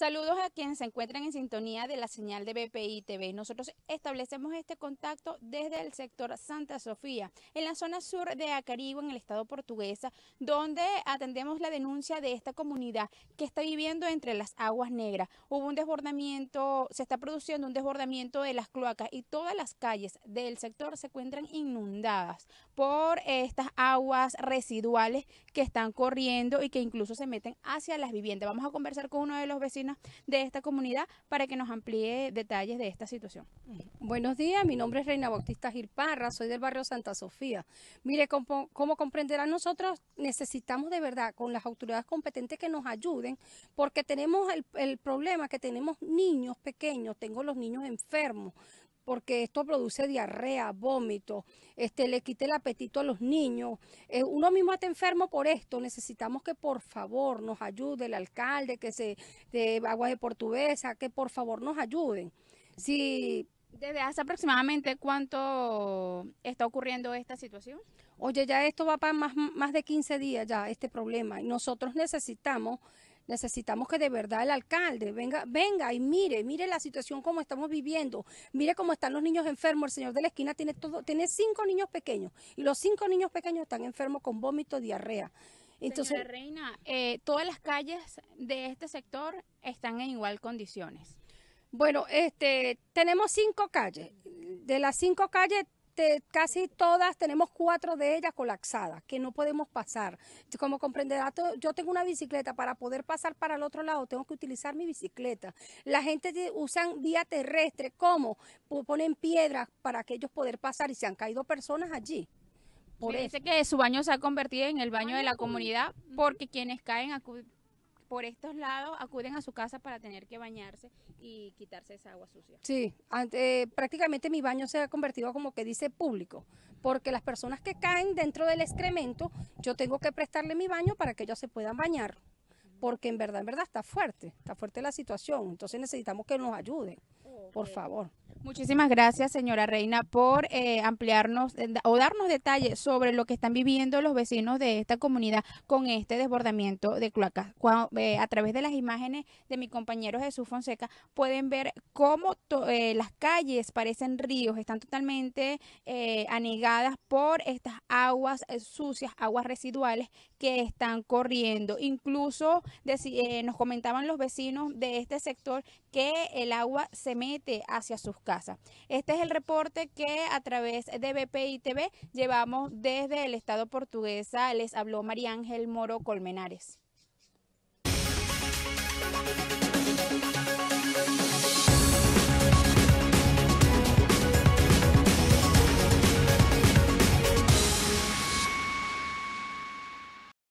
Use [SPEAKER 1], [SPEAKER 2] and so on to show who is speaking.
[SPEAKER 1] Saludos a quienes se encuentran en sintonía de la señal de BPI TV. Nosotros establecemos este contacto desde el sector Santa Sofía, en la zona sur de Acaribo, en el estado portuguesa, donde atendemos la denuncia de esta comunidad que está viviendo entre las aguas negras. Hubo un desbordamiento, se está produciendo un desbordamiento de las cloacas y todas las calles del sector se encuentran inundadas por estas aguas residuales que están corriendo y que incluso se meten hacia las viviendas. Vamos a conversar con uno de los vecinos de esta comunidad para que nos amplíe detalles de esta situación.
[SPEAKER 2] Buenos días, mi nombre es Reina Bautista Gilparra, soy del barrio Santa Sofía. Mire, como, comprenderán nosotros necesitamos de verdad con las autoridades competentes que nos ayuden porque tenemos el, el problema que tenemos niños pequeños, tengo los niños enfermos, porque esto produce diarrea, vómito, este, le quita el apetito a los niños. Eh, uno mismo está enfermo por esto. Necesitamos que por favor nos ayude el alcalde, que se, de Aguas de Portuguesa, que por favor nos ayuden. Si
[SPEAKER 1] ¿Desde hace aproximadamente cuánto está ocurriendo esta situación? Oye,
[SPEAKER 2] ya esto va para más, más de 15 días ya, este problema. Y nosotros necesitamos necesitamos que de verdad el alcalde venga, venga y mire, mire la situación como estamos viviendo, mire cómo están los niños enfermos, el señor de la esquina tiene todo, tiene cinco niños pequeños y los cinco niños pequeños están enfermos con vómito, diarrea. Entonces, Señora
[SPEAKER 1] Reina, eh, todas las calles de este sector están en igual condiciones.
[SPEAKER 2] Bueno, este, tenemos cinco calles. De las cinco calles, este, casi todas, tenemos cuatro de ellas colapsadas, que no podemos pasar. Como comprenderá, yo tengo una bicicleta, para poder pasar para el otro lado tengo que utilizar mi bicicleta. La gente usa vía terrestre, ¿cómo? Ponen piedras para que ellos puedan pasar y se han caído personas allí. Por
[SPEAKER 1] que su baño se ha convertido en el baño de la comunidad porque quienes caen por estos lados acuden a su casa para tener que bañarse y quitarse esa agua sucia.
[SPEAKER 2] Sí, ante, prácticamente mi baño se ha convertido como que dice público, porque las personas que caen dentro del excremento, yo tengo que prestarle mi baño para que ellos se puedan bañar, porque en verdad, en verdad está fuerte, está fuerte la situación, entonces necesitamos que nos ayuden, por favor.
[SPEAKER 1] Muchísimas gracias, señora Reina, por eh, ampliarnos eh, o darnos detalles sobre lo que están viviendo los vecinos de esta comunidad con este desbordamiento de cloacas. Eh, a través de las imágenes de mi compañero Jesús Fonseca pueden ver cómo las calles parecen ríos, están totalmente anegadas por estas aguas sucias, aguas residuales que están corriendo. Incluso nos comentaban los vecinos de este sector que el agua se mete hacia sus casas casa. Este es el reporte que a través de BPI TV llevamos desde el Estado portuguesa. Les habló María Ángel Moro Colmenares.